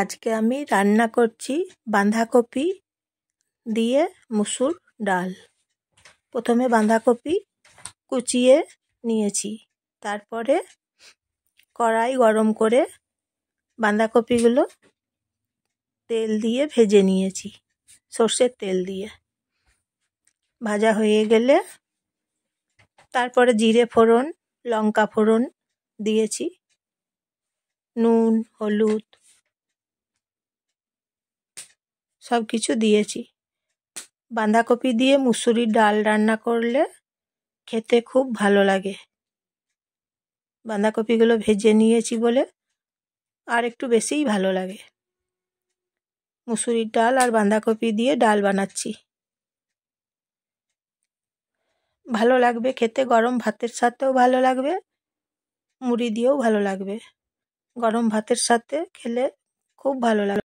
আজকে আমি রান্না করছি বাঁধাকপি দিয়ে মুসুর ডাল প্রথমে বাঁধাকপি কুচিয়ে নিয়েছি তারপরে কড়াই গরম করে বাঁধাকপিগুলো তেল দিয়ে ভেজে নিয়েছি সর্ষের তেল দিয়ে ভাজা হয়ে গেলে তারপরে জিরে ফোড়ন লঙ্কা ফোড়ন দিয়েছি নুন হলুদ সব কিছু দিয়েছি বাঁধাকপি দিয়ে মুসুরির ডাল রান্না করলে খেতে খুব ভালো লাগে বাঁধাকপিগুলো ভেজে নিয়েছি বলে আর একটু বেশিই ভালো লাগে মুসুরির ডাল আর বাঁধাকপি দিয়ে ডাল বানাচ্ছি ভালো লাগবে খেতে গরম ভাতের সাথেও ভালো লাগবে মুড়ি দিয়েও ভালো লাগবে গরম ভাতের সাথে খেলে খুব ভালো লাগে